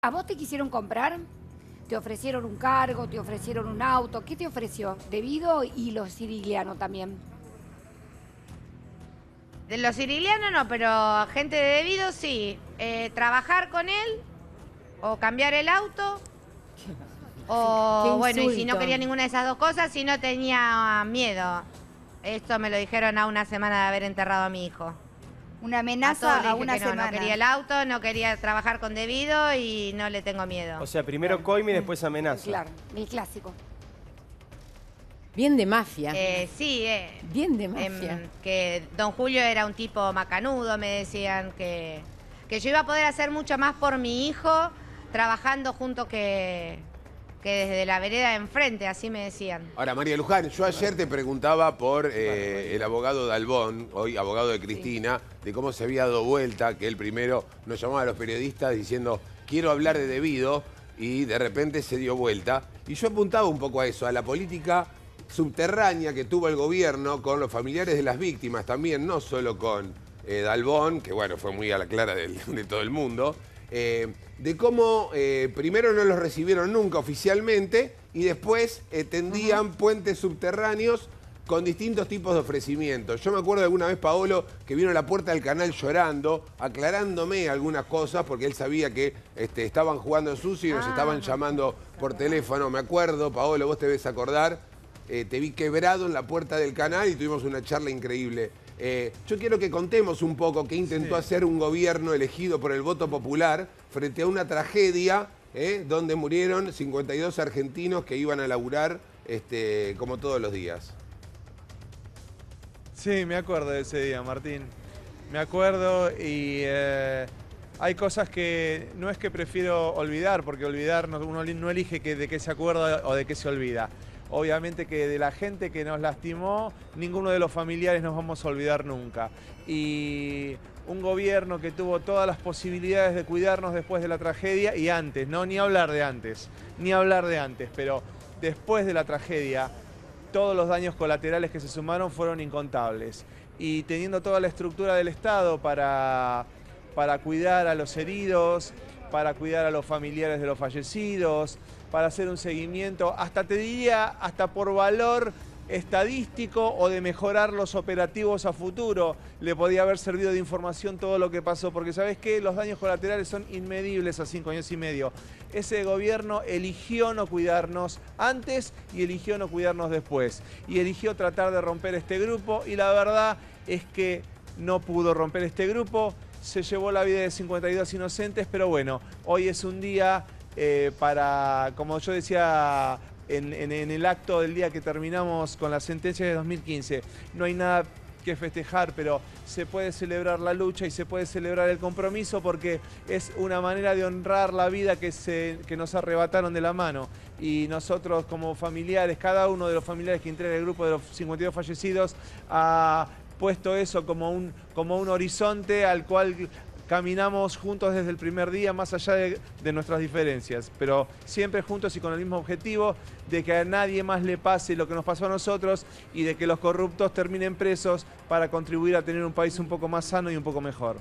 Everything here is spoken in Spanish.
¿A vos te quisieron comprar? ¿Te ofrecieron un cargo? ¿Te ofrecieron un auto? ¿Qué te ofreció? Debido y los siriliano también. De los siriliano no, pero gente de Debido sí. Eh, trabajar con él o cambiar el auto. O bueno, y si no quería ninguna de esas dos cosas, si no tenía miedo. Esto me lo dijeron a una semana de haber enterrado a mi hijo una amenaza a, una semana. No quería el auto, no quería trabajar con debido y no le tengo miedo. O sea, primero coime, y mm. después amenaza. Claro, el clásico. Bien de mafia. Eh, sí, eh, Bien de mafia. Em, que don Julio era un tipo macanudo, me decían que, que yo iba a poder hacer mucho más por mi hijo trabajando junto que, que desde la vereda de enfrente, así me decían. Ahora, María Luján, yo ayer te preguntaba por eh, el abogado Dalbón, hoy abogado de Cristina, de cómo se había dado vuelta, que él primero nos llamaba a los periodistas diciendo, quiero hablar de debido, y de repente se dio vuelta. Y yo apuntaba un poco a eso, a la política subterránea que tuvo el gobierno con los familiares de las víctimas también, no solo con eh, Dalbón, que bueno, fue muy a la clara de todo el mundo, eh, de cómo eh, primero no los recibieron nunca oficialmente y después eh, tendían puentes subterráneos con distintos tipos de ofrecimientos. Yo me acuerdo de alguna vez Paolo que vino a la puerta del canal llorando, aclarándome algunas cosas, porque él sabía que este, estaban jugando sucio y nos ah. estaban llamando por teléfono. Me acuerdo, Paolo, vos te debes acordar, te vi quebrado en la puerta del canal y tuvimos una charla increíble. Eh, yo quiero que contemos un poco qué intentó hacer un gobierno elegido por el voto popular frente a una tragedia eh, donde murieron 52 argentinos que iban a laburar este, como todos los días. Sí, me acuerdo de ese día, Martín. Me acuerdo y eh, hay cosas que no es que prefiero olvidar, porque olvidar uno no elige de qué se acuerda o de qué se olvida obviamente que de la gente que nos lastimó, ninguno de los familiares nos vamos a olvidar nunca. Y un gobierno que tuvo todas las posibilidades de cuidarnos después de la tragedia y antes, no ni hablar de antes, ni hablar de antes, pero después de la tragedia, todos los daños colaterales que se sumaron fueron incontables. Y teniendo toda la estructura del Estado para, para cuidar a los heridos, para cuidar a los familiares de los fallecidos, para hacer un seguimiento, hasta te diría, hasta por valor estadístico o de mejorar los operativos a futuro. Le podía haber servido de información todo lo que pasó, porque sabes qué, los daños colaterales son inmedibles a cinco años y medio. Ese gobierno eligió no cuidarnos antes y eligió no cuidarnos después. Y eligió tratar de romper este grupo y la verdad es que no pudo romper este grupo se llevó la vida de 52 inocentes, pero bueno, hoy es un día eh, para, como yo decía en, el acto del día que terminamos con la sentencia de 2015, no hay nada que festejar, pero se puede celebrar la lucha y se puede celebrar el compromiso porque es una manera de honrar la vida que, se, nos arrebataron de la mano. Y nosotros como familiares, cada uno de los familiares que entrega el grupo de los 52 fallecidos, puesto eso como un, como un horizonte al cual caminamos juntos desde el primer día, más allá de, de, nuestras diferencias, pero siempre juntos y con el mismo objetivo de que a nadie más le pase lo que nos pasó a nosotros y de que los corruptos terminen presos para contribuir a tener un país un poco más sano y un poco mejor.